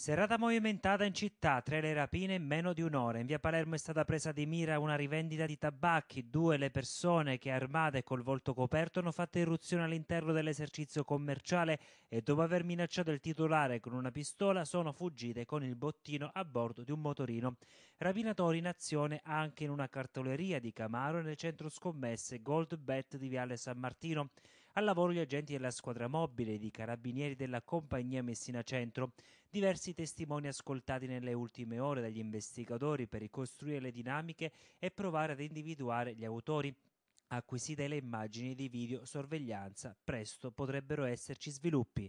Serata movimentata in città, tre le rapine in meno di un'ora. In via Palermo è stata presa di mira una rivendita di tabacchi, due le persone che armate e col volto coperto hanno fatto irruzione all'interno dell'esercizio commerciale e dopo aver minacciato il titolare con una pistola sono fuggite con il bottino a bordo di un motorino. Rapinatori in azione anche in una cartoleria di Camaro nel centro scommesse Gold Bet di Viale San Martino. Al lavoro gli agenti della squadra mobile di carabinieri della compagnia Messina Centro, diversi testimoni ascoltati nelle ultime ore dagli investigatori per ricostruire le dinamiche e provare ad individuare gli autori, acquisite le immagini di videosorveglianza, presto potrebbero esserci sviluppi.